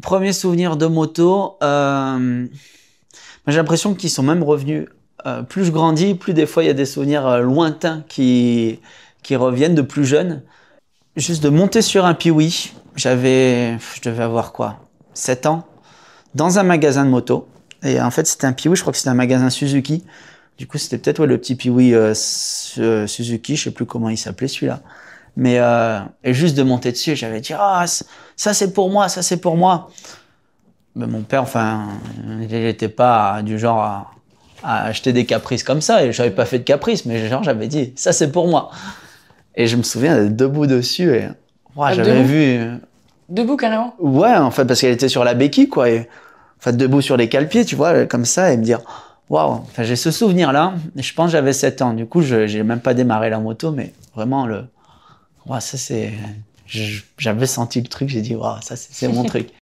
premier souvenir de moto, euh, j'ai l'impression qu'ils sont même revenus. Euh, plus je grandis, plus des fois il y a des souvenirs euh, lointains qui, reviennent de plus jeune. Juste de monter sur un piwi, j'avais, je devais avoir quoi 7 ans, dans un magasin de moto. Et en fait, c'était un piwi, je crois que c'était un magasin Suzuki. Du coup, c'était peut-être le petit piwi Suzuki, je sais plus comment il s'appelait celui-là. Mais euh, et juste de monter dessus, j'avais dit ah, ça c'est pour moi, ça c'est pour moi. Mais mon père, enfin, il n'était pas du genre à, acheter des caprices comme ça. Et j'avais pas fait de caprices, mais genre j'avais dit ça c'est pour moi. Et je me souviens d'être debout dessus et moi ah, j'avais vu. Debout même Ouais, en fait parce qu'elle était sur la béquille quoi. Et, enfin debout sur les calpiers, tu vois, comme ça et me dire waouh. Enfin j'ai ce souvenir là. Je pense j'avais 7 ans. Du coup, je n'ai même pas démarré la moto, mais vraiment le ça c'est. J'avais senti le truc, j'ai dit, waouh, ça c'est mon truc.